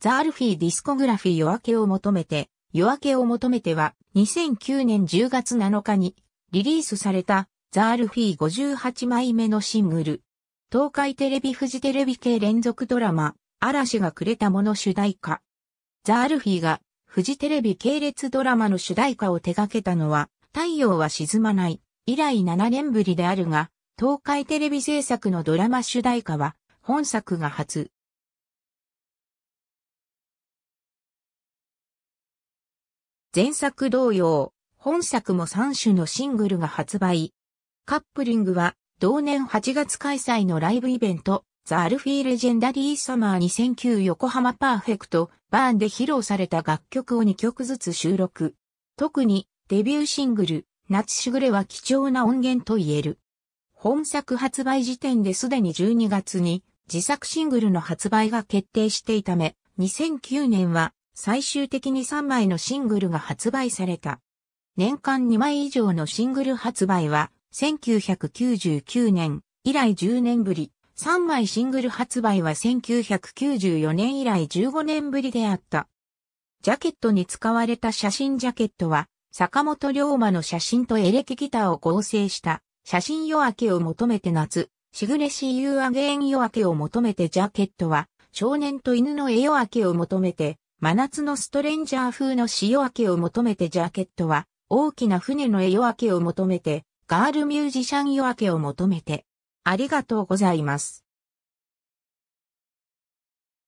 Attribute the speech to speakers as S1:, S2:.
S1: ザ・アルフィー・
S2: ディスコグラフィー夜明けを求めて、夜明けを求めては2009年10月7日にリリースされたザ・アルフィー58枚目のシングル。東海テレビフジテレビ系連続ドラマ、嵐がくれたもの主題歌。ザ・アルフィーがフジテレビ系列ドラマの主題歌を手掛けたのは、太陽は沈まない以来7年ぶりであるが、東海テレビ制作のドラマ主題歌は本作が初。
S1: 前作同様、本作も
S2: 3種のシングルが発売。カップリングは、同年8月開催のライブイベント、ザ・アルフィー・レジェンダリー・サマー2009横浜パーフェクト、バーンで披露された楽曲を2曲ずつ収録。特に、デビューシングル、夏しぐれは貴重な音源と言える。本作発売時点ですでに12月に自作シングルの発売が決定していため、2009年は最終的に3枚のシングルが発売された。年間2枚以上のシングル発売は、1999年以来10年ぶり、3枚シングル発売は1994年以来15年ぶりであった。ジャケットに使われた写真ジャケットは、坂本龍馬の写真とエレキギターを合成した写真夜明けを求めて夏、しぐれしゆうあげん夜明けを求めてジャケットは、少年と犬の絵夜明けを求めて真夏のストレンジャー風の潮明けを求めてジャケットは、大きな船の絵夜明けを求めて、ガールミュージシャン夜明けを求めて、ありがとうござ
S1: います。